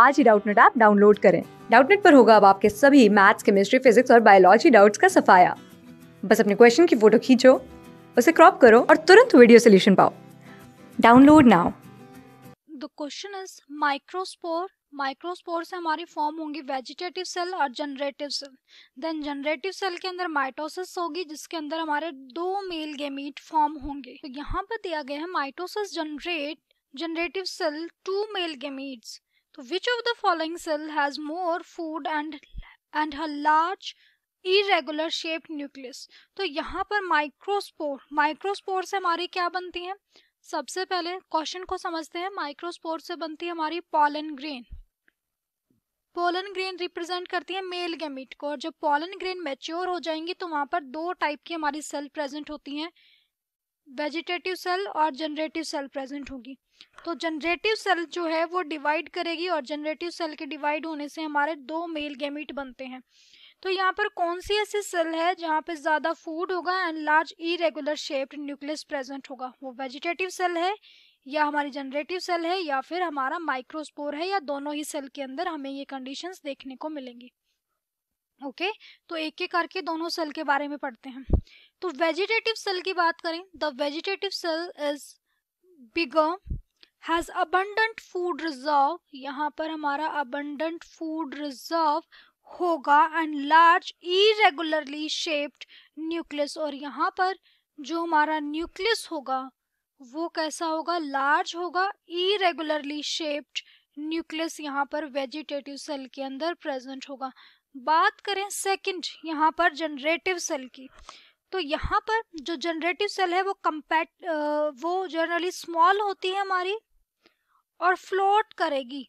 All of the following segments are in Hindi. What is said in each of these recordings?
आज ही डाउटनेट ऐप डाउनलोड करें डाउटनेट पर होगा अब आपके सभी मैथ्स केमिस्ट्री फिजिक्स और बायोलॉजी डाउट्स का सफाया बस अपने क्वेश्चन की फोटो खींचो उसे क्रॉप करो और तुरंत वीडियो सोल्यूशन पाओ download now the question is microspore microspore से हमारी फॉर्म होंगी वेजिटेटिव सेल और generative cell then generative cell के अंदर माइटोसिस होगी जिसके अंदर हमारे दो मेल गेमीट फॉर्म होंगे तो यहाँ पर दिया गया है mitosis generate generative cell to male gametes तो which of the following cell has more food and and her large irregular shape nucleus तो यहाँ पर माइक्रोस्पोर माइक्रोस्पोर से हमारी क्या बनती है सबसे पहले क्वेश्चन को समझते हैं माइक्रोस्पोर से बनती है हमारी pollen grain pollen grain represent करती है मेल गैमिट को और जब पोलन ग्रेन मेच्योर हो जाएंगी तो वहाँ पर दो टाइप की हमारी सेल प्रेजेंट होती हैं वेजिटेटिव सेल और जनरेटिव सेल प्रेजेंट होगी तो जनरेटिव सेल जो है वो डिवाइड करेगी और जनरेटिव सेल के डिवाइड होने से हमारे दो मेल गैमिट बनते हैं तो यहाँ पर कौन सी ऐसी सेल है जहाँ पे ज़्यादा फूड होगा and large irregular shaped nucleus present होगा वो वेजिटेटिव सेल है या हमारी जनरेटिव सेल है या फिर हमारा माइक्रोस्पोर है या दोनों ही सेल के अंदर हमें ये कंडीशन देखने को मिलेंगी ओके okay? तो एक एक करके दोनों सेल के बारे में पढ़ते हैं तो वेजिटेटिव सेल की बात करें the vegetative cell is bigger has abundant food reserve यहाँ पर हमारा अबंडेंट फूड रिजर्व होगा and large irregularly shaped nucleus और यहाँ पर जो हमारा न्यूक्लियस होगा वो कैसा होगा लार्ज होगा इरेगुलरली शेप्ड न्यूक्लियस यहाँ पर वेजिटेटिव सेल के अंदर प्रेजेंट होगा बात करें सेकंड यहाँ पर जनरेटिव सेल की तो यहाँ पर जो जनरेटिव सेल है वो कम्पैक्ट वो जनरली स्मॉल होती है हमारी और फ्लोट करेगी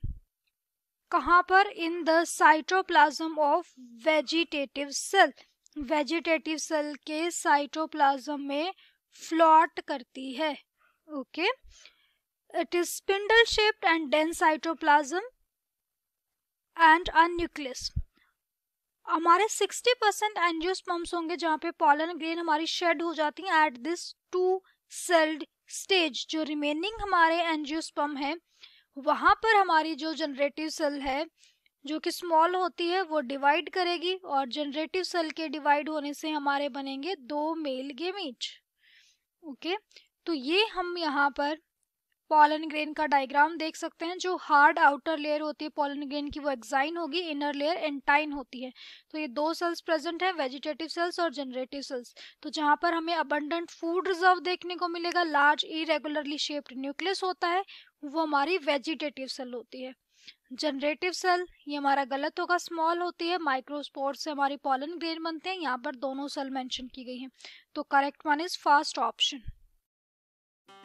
कहाँ पर in the cytoplasm of vegetative cell vegetative cell के साइटोप्लाज्म में फ्लोट करती है okay it is spindle shaped and dense cytoplasm and a nucleus हमारे 60 परसेंट एनजियोस्पम्स होंगे जहाँ पे पॉलन ग्रेन हमारी शेड हो जाती है at this two celled stage जो रिमेनिंग हमारे एनजियोस्पम है वहाँ पर हमारी जो जनरेटिव सेल है जो कि स्मॉल होती है वो डिवाइड करेगी और जनरेटिव सेल के डिवाइड होने से हमारे बनेंगे दो मेल गेमीट ओके तो ये हम यहाँ पर पॉलन ग्रेन का डायग्राम देख सकते हैं जो हार्ड आउटर लेयर होती है पॉलन ग्रेन की वो एक्साइन होगी इनर लेयर एंटाइन होती है तो ये दो सेल्स प्रेजेंट है वेजिटेटिव सेल्स और जनरेटिव सेल्स तो जहाँ पर हमें अबंडेंट फूड रिजर्व देखने को मिलेगा लार्ज इरेगुलरली शेप्ड न्यूक्लियस होता है वो हमारी वेजिटेटिव सेल होती है जनरेटिव सेल ये हमारा गलत होगा स्मॉल होती है माइक्रोस्पोर्स से हमारी पॉलन ग्रेन बनते हैं यहाँ पर दोनों सेल मेंशन की गई हैं तो correct one is first option